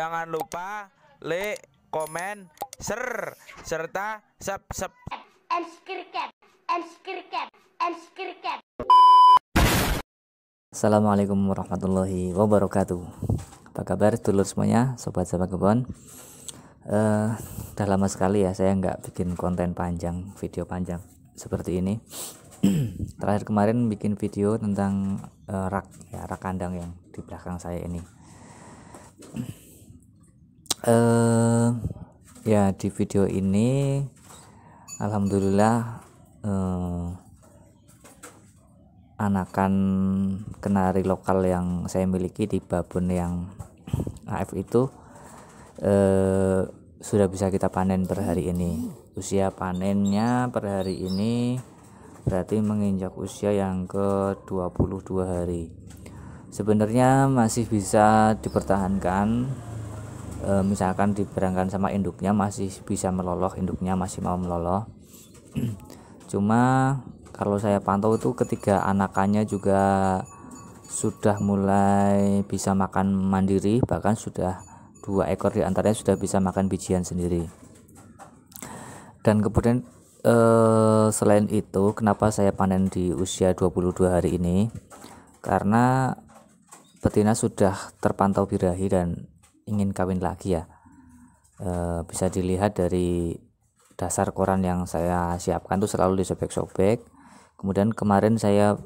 Jangan lupa like, komen, share serta sub sub Assalamualaikum warahmatullahi wabarakatuh Apa kabar dulur semuanya sobat-sobat kebon uh, eh, Udah lama sekali ya saya nggak bikin konten panjang video panjang seperti ini Terakhir kemarin bikin video tentang uh, rak ya rak kandang yang di belakang saya ini uh, ya di video ini alhamdulillah uh, anakan kenari lokal yang saya miliki di babon yang AF itu uh, sudah bisa kita panen per hari ini usia panennya per hari ini berarti menginjak usia yang ke 22 hari sebenarnya masih bisa dipertahankan e, misalkan diberangkan sama induknya masih bisa meloloh induknya masih mau meloloh cuma kalau saya pantau itu ketiga anakannya juga sudah mulai bisa makan mandiri bahkan sudah dua ekor diantaranya sudah bisa makan bijian sendiri dan kemudian eh, selain itu kenapa saya panen di usia 22 hari ini karena betina sudah terpantau birahi dan ingin kawin lagi ya e, bisa dilihat dari dasar koran yang saya siapkan itu selalu disobek-sobek kemudian kemarin saya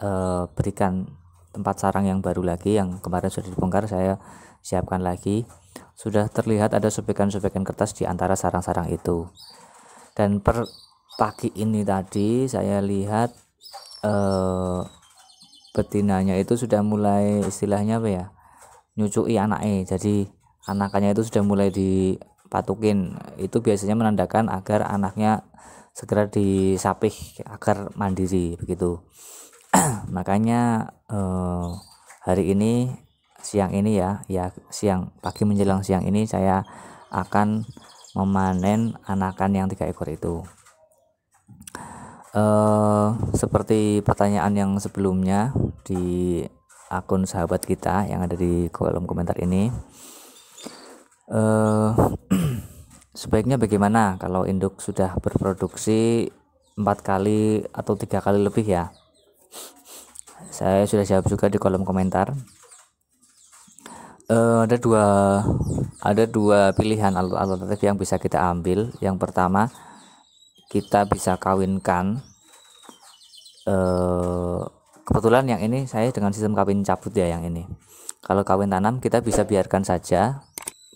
e, berikan tempat sarang yang baru lagi yang kemarin sudah dibongkar saya siapkan lagi sudah terlihat ada sobekan-sobekan kertas di antara sarang-sarang itu dan per pagi ini tadi saya lihat e, betinanya itu sudah mulai istilahnya apa ya nyucui anaknya jadi anakannya itu sudah mulai dipatukin itu biasanya menandakan agar anaknya segera disapih agar mandiri begitu makanya eh, hari ini siang ini ya ya siang pagi menjelang siang ini saya akan memanen anakan yang tiga ekor itu eh, seperti pertanyaan yang sebelumnya di akun sahabat kita yang ada di kolom komentar ini uh, sebaiknya bagaimana kalau induk sudah berproduksi empat kali atau tiga kali lebih ya saya sudah jawab juga di kolom komentar uh, ada dua ada dua pilihan alternatif yang bisa kita ambil yang pertama kita bisa kawinkan uh, kebetulan yang ini saya dengan sistem kawin cabut ya yang ini kalau kawin tanam kita bisa biarkan saja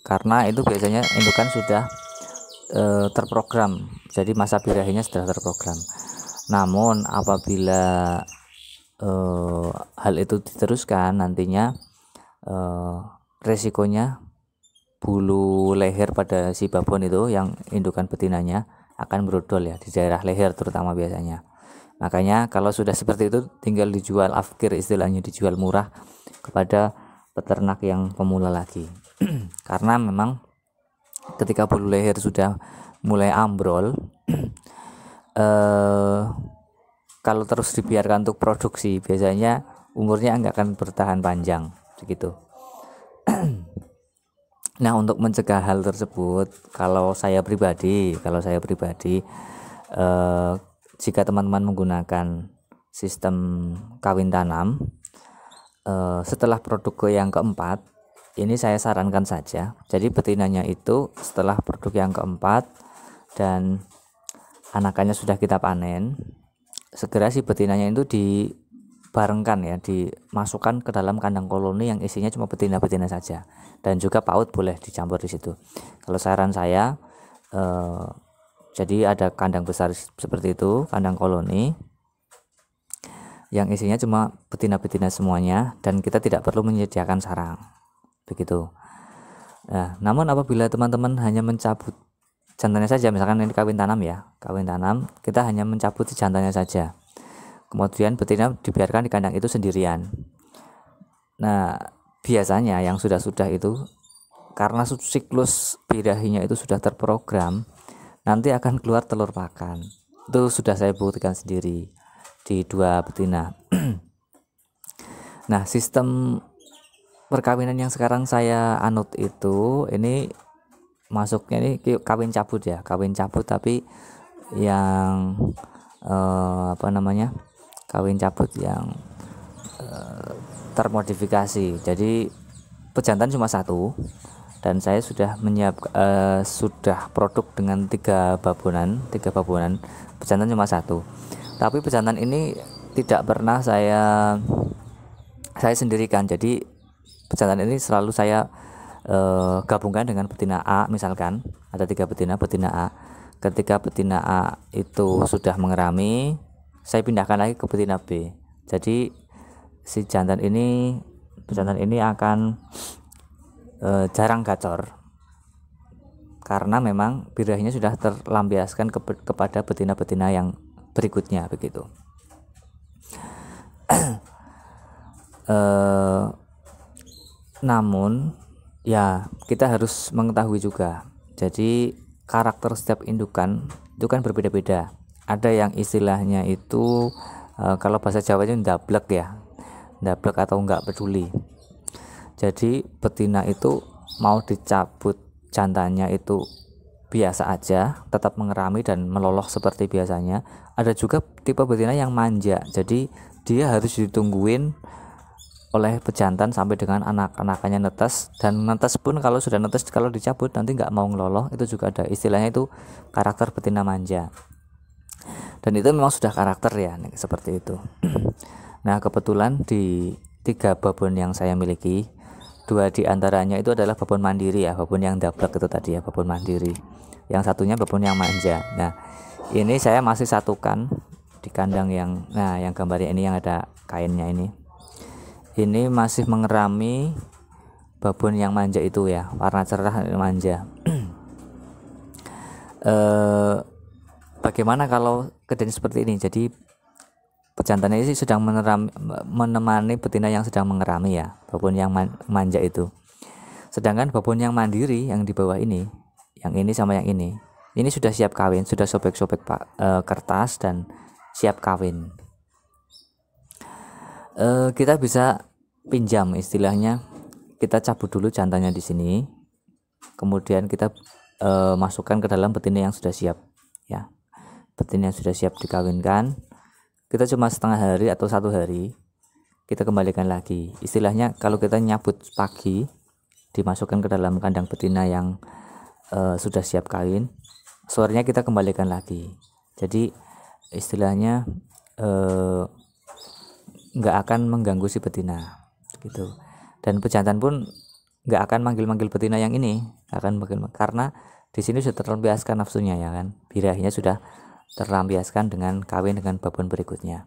karena itu biasanya indukan sudah e, terprogram jadi masa birahinya sudah terprogram namun apabila e, hal itu diteruskan nantinya e, resikonya bulu leher pada si babon itu yang indukan betinanya akan berodol ya di daerah leher terutama biasanya Makanya kalau sudah seperti itu tinggal dijual afkir istilahnya dijual murah kepada peternak yang pemula lagi. Karena memang ketika bulu leher sudah mulai ambrol eh, kalau terus dibiarkan untuk produksi biasanya umurnya nggak akan bertahan panjang begitu. nah untuk mencegah hal tersebut kalau saya pribadi kalau saya pribadi eh, jika teman-teman menggunakan sistem kawin tanam eh, setelah produk yang keempat ini saya sarankan saja jadi betinanya itu setelah produk yang keempat dan anakannya sudah kita panen segera si betinanya itu dibarengkan ya dimasukkan ke dalam kandang koloni yang isinya cuma betina-betina saja dan juga paut boleh dicampur di situ kalau saran saya eh, jadi ada kandang besar seperti itu kandang koloni yang isinya cuma betina-betina semuanya dan kita tidak perlu menyediakan sarang begitu nah, namun apabila teman-teman hanya mencabut jantannya saja misalkan ini kawin tanam ya kawin tanam kita hanya mencabut si jantannya saja kemudian betina dibiarkan di kandang itu sendirian nah biasanya yang sudah-sudah itu karena siklus birahinya itu sudah terprogram nanti akan keluar telur pakan itu sudah saya buktikan sendiri di dua betina nah sistem perkawinan yang sekarang saya anut itu ini masuknya ini kawin cabut ya kawin cabut tapi yang eh, apa namanya kawin cabut yang eh, termodifikasi jadi pejantan cuma satu dan saya sudah menyiap uh, sudah produk dengan tiga babonan tiga babonan pejantan cuma satu tapi pejantan ini tidak pernah saya saya sendirikan jadi pejantan ini selalu saya uh, gabungkan dengan betina A misalkan ada tiga betina betina A ketika betina A itu sudah mengerami saya pindahkan lagi ke betina B jadi si jantan ini pejantan ini akan e, jarang gacor karena memang birahinya sudah terlampiaskan ke, kepada betina-betina yang berikutnya begitu. e, namun ya kita harus mengetahui juga. Jadi karakter setiap indukan itu kan berbeda-beda. Ada yang istilahnya itu e, kalau bahasa Jawa itu ndablek ya. Ndablek atau enggak peduli jadi betina itu mau dicabut jantannya itu biasa aja tetap mengerami dan meloloh seperti biasanya ada juga tipe betina yang manja jadi dia harus ditungguin oleh pejantan sampai dengan anak-anakannya netes dan netes pun kalau sudah netes kalau dicabut nanti nggak mau ngeloloh itu juga ada istilahnya itu karakter betina manja dan itu memang sudah karakter ya seperti itu nah kebetulan di tiga babon yang saya miliki dua diantaranya itu adalah babon mandiri ya babon yang double itu tadi ya babon mandiri yang satunya babon yang manja nah ini saya masih satukan di kandang yang nah yang gambarnya ini yang ada kainnya ini ini masih mengerami babon yang manja itu ya warna cerah manja eh, bagaimana kalau kejadian seperti ini jadi pejantan ini sedang meneram, menemani betina yang sedang mengerami ya babon yang man, manja itu sedangkan babon yang mandiri yang di bawah ini yang ini sama yang ini ini sudah siap kawin sudah sobek-sobek pak e, kertas dan siap kawin e, kita bisa pinjam istilahnya kita cabut dulu jantannya di sini kemudian kita e, masukkan ke dalam betina yang sudah siap ya betina yang sudah siap dikawinkan kita cuma setengah hari atau satu hari kita kembalikan lagi istilahnya kalau kita nyabut pagi dimasukkan ke dalam kandang betina yang uh, sudah siap kawin sorenya kita kembalikan lagi jadi istilahnya eh, nggak uh, akan mengganggu si betina gitu dan pejantan pun nggak akan manggil-manggil betina yang ini akan manggil karena di sini sudah terbiasakan nafsunya ya kan birahinya sudah terlampiaskan dengan kawin dengan babon berikutnya.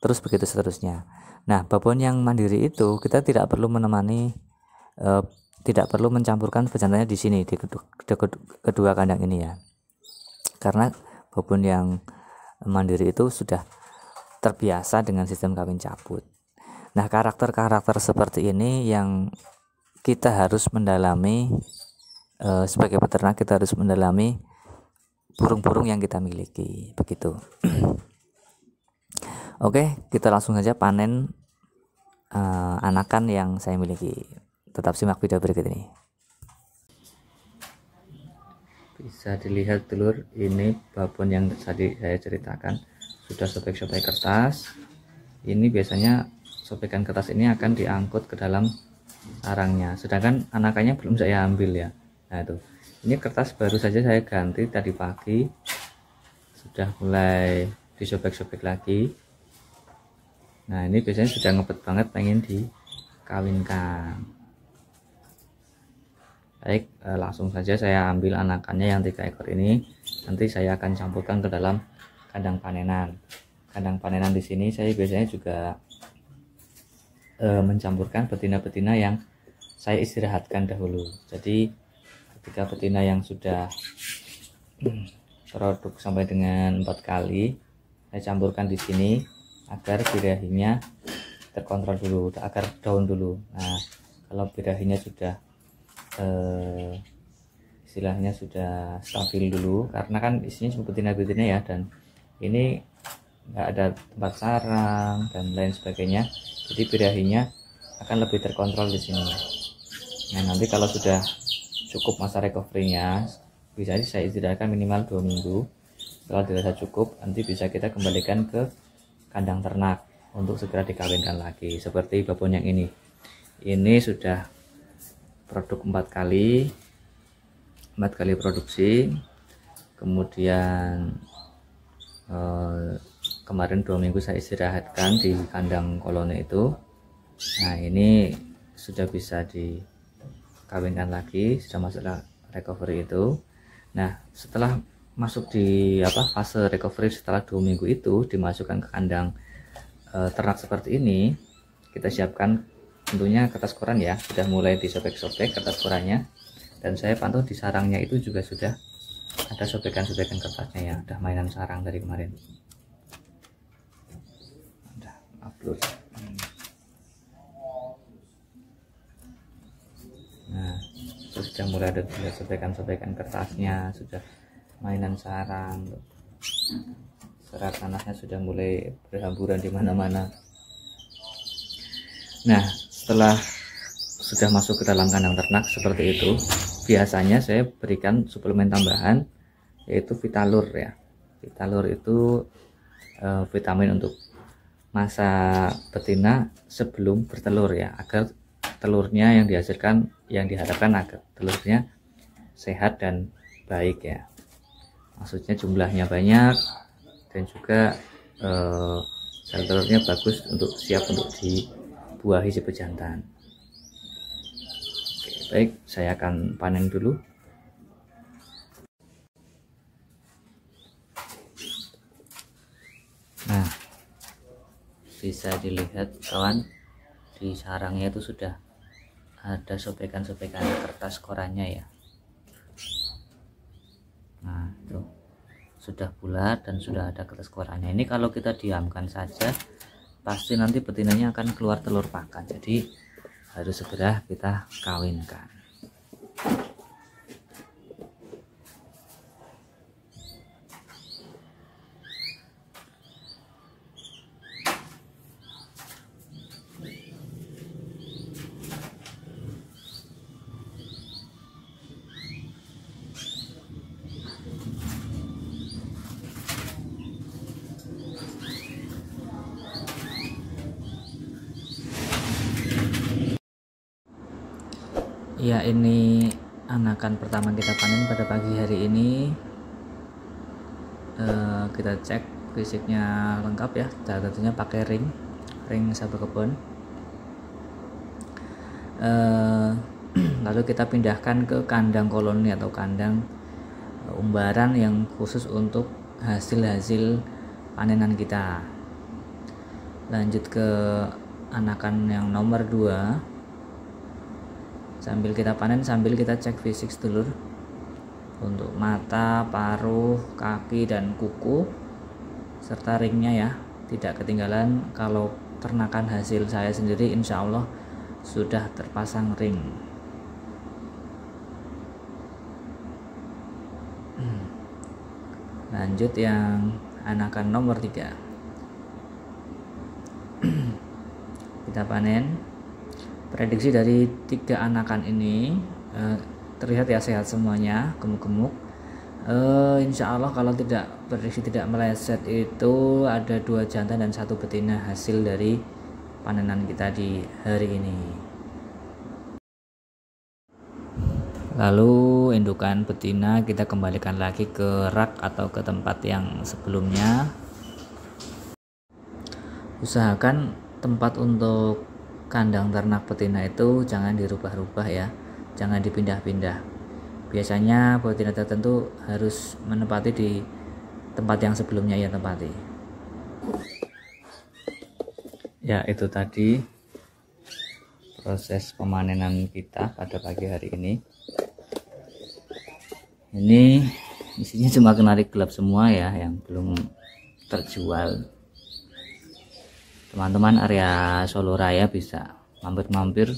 Terus begitu seterusnya. Nah, babon yang mandiri itu kita tidak perlu menemani e, tidak perlu mencampurkan pejantannya di sini di kedua, kedua kandang ini ya. Karena babon yang mandiri itu sudah terbiasa dengan sistem kawin cabut. Nah, karakter-karakter seperti ini yang kita harus mendalami e, sebagai peternak kita harus mendalami burung-burung yang kita miliki begitu oke kita langsung saja panen uh, anakan yang saya miliki tetap simak video berikut ini bisa dilihat telur ini babon yang tadi saya ceritakan sudah sobek-sobek kertas ini biasanya sobekan kertas ini akan diangkut ke dalam sarangnya sedangkan anakannya belum saya ambil ya nah itu ini kertas baru saja saya ganti tadi pagi sudah mulai disobek-sobek lagi nah ini biasanya sudah ngebet banget pengen dikawinkan baik eh, langsung saja saya ambil anakannya yang tiga ekor ini nanti saya akan campurkan ke dalam kandang panenan kandang panenan di sini saya biasanya juga eh, mencampurkan betina-betina yang saya istirahatkan dahulu jadi ketika betina yang sudah produk hmm, sampai dengan empat kali saya campurkan di sini agar birahinya terkontrol dulu agar daun dulu nah kalau birahinya sudah eh, istilahnya sudah stabil dulu karena kan isinya cuma betina-betina ya dan ini nggak ada tempat sarang dan lain sebagainya jadi birahinya akan lebih terkontrol di sini nah nanti kalau sudah cukup masa recovery-nya bisa saya istirahatkan minimal dua minggu setelah dirasa cukup nanti bisa kita kembalikan ke kandang ternak untuk segera dikawinkan lagi seperti babon yang ini ini sudah produk empat kali empat kali produksi kemudian eh, kemarin dua minggu saya istirahatkan di kandang koloni itu nah ini sudah bisa di kawinkan lagi sudah masuk recovery itu nah setelah masuk di apa fase recovery setelah dua minggu itu dimasukkan ke kandang e, ternak seperti ini kita siapkan tentunya kertas koran ya sudah mulai disobek-sobek kertas korannya dan saya pantau di sarangnya itu juga sudah ada sobekan-sobekan kertasnya ya udah mainan sarang dari kemarin udah upload nah terus jamur adat sudah sobekan-sobekan kertasnya sudah mainan sarang serat tanahnya sudah mulai berhamburan di mana-mana nah setelah sudah masuk ke dalam kandang ternak seperti itu biasanya saya berikan suplemen tambahan yaitu vitalur ya vitalur itu e, vitamin untuk masa betina sebelum bertelur ya agar telurnya yang dihasilkan yang diharapkan agar telurnya sehat dan baik ya maksudnya jumlahnya banyak dan juga eh, telurnya bagus untuk siap untuk dibuahi si pejantan Oke, baik saya akan panen dulu nah bisa dilihat kawan di sarangnya itu sudah ada sobekan-sobekan kertas korannya ya nah itu sudah bulat dan sudah ada kertas korannya ini kalau kita diamkan saja pasti nanti betinanya akan keluar telur pakan jadi harus segera kita kawinkan ini anakan pertama kita panen pada pagi hari ini e, kita cek fisiknya lengkap ya dan tentunya pakai ring ring satu kebun e, lalu kita pindahkan ke kandang koloni atau kandang eh, umbaran yang khusus untuk hasil-hasil panenan kita lanjut ke anakan yang nomor 2 sambil kita panen sambil kita cek fisik telur untuk mata, paruh, kaki dan kuku serta ringnya ya tidak ketinggalan kalau ternakan hasil saya sendiri insya Allah sudah terpasang ring hmm. lanjut yang anakan nomor 3 kita panen prediksi dari tiga anakan ini eh, terlihat ya sehat semuanya gemuk-gemuk eh, insya Allah kalau tidak prediksi tidak meleset itu ada dua jantan dan satu betina hasil dari panenan kita di hari ini lalu indukan betina kita kembalikan lagi ke rak atau ke tempat yang sebelumnya usahakan tempat untuk kandang ternak betina itu jangan dirubah-rubah ya jangan dipindah-pindah biasanya betina tertentu harus menempati di tempat yang sebelumnya ia tempati ya itu tadi proses pemanenan kita pada pagi hari ini ini isinya cuma kenari gelap semua ya yang belum terjual teman-teman area Solo Raya bisa mampir-mampir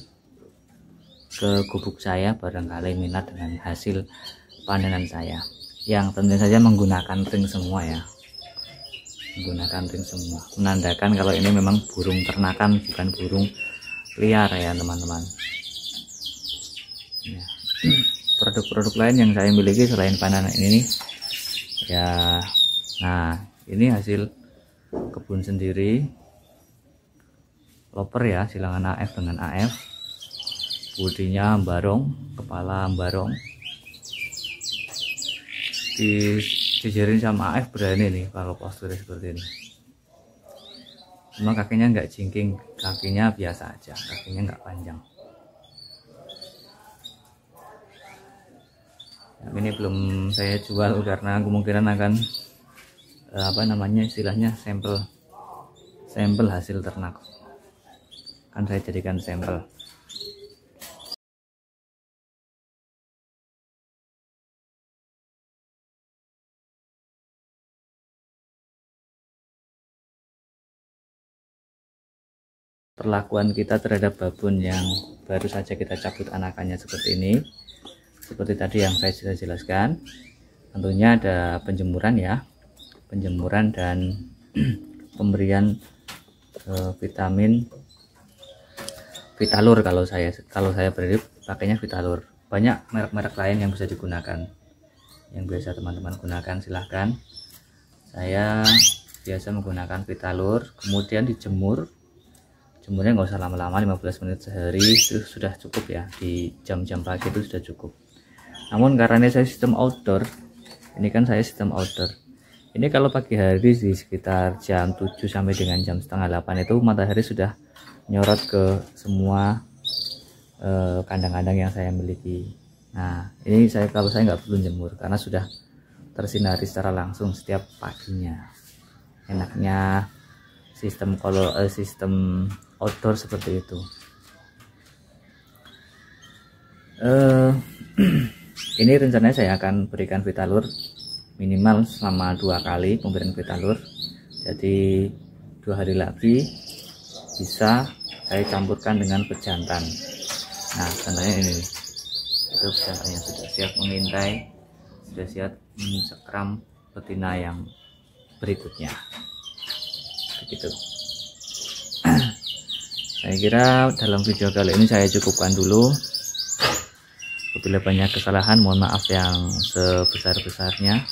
ke gubuk saya barangkali minat dengan hasil panenan saya yang tentu saja menggunakan ring semua ya menggunakan ring semua menandakan kalau ini memang burung ternakan bukan burung liar ya teman-teman ya. produk-produk lain yang saya miliki selain panenan ini ya nah ini hasil kebun sendiri loper ya silangan AF dengan AF bodinya barong kepala barong di dijarin sama AF berani nih kalau posturnya seperti ini cuma kakinya nggak jingking kakinya biasa aja kakinya nggak panjang nah, ini belum saya jual karena kemungkinan akan eh, apa namanya istilahnya sampel sampel hasil ternak akan saya jadikan sampel perlakuan kita terhadap babon yang baru saja kita cabut anakannya seperti ini seperti tadi yang saya sudah jelaskan tentunya ada penjemuran ya penjemuran dan pemberian eh, vitamin Vitalur kalau saya kalau saya beli pakainya Vitalur banyak merek-merek lain yang bisa digunakan yang biasa teman-teman gunakan silahkan saya biasa menggunakan Vitalur kemudian dijemur jemurnya nggak usah lama-lama 15 menit sehari itu sudah cukup ya di jam-jam pagi itu sudah cukup namun karena saya sistem outdoor ini kan saya sistem outdoor ini kalau pagi hari di sekitar jam 7 sampai dengan jam setengah 8 itu matahari sudah nyorot ke semua eh, kandang-kandang uh, yang saya miliki nah ini saya kalau saya nggak perlu jemur karena sudah tersinari secara langsung setiap paginya enaknya sistem kalau uh, eh, sistem outdoor seperti itu uh, ini rencananya saya akan berikan vitalur minimal selama dua kali pemberian vitalur jadi dua hari lagi bisa saya campurkan dengan pejantan nah contohnya ini itu pejantan yang sudah siap mengintai sudah siap mencekram betina yang berikutnya begitu saya kira dalam video kali ini saya cukupkan dulu apabila banyak kesalahan mohon maaf yang sebesar-besarnya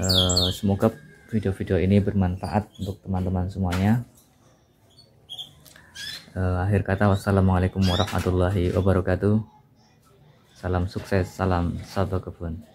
eh, semoga video-video ini bermanfaat untuk teman-teman semuanya uh, akhir kata wassalamualaikum warahmatullahi wabarakatuh salam sukses salam satu kebun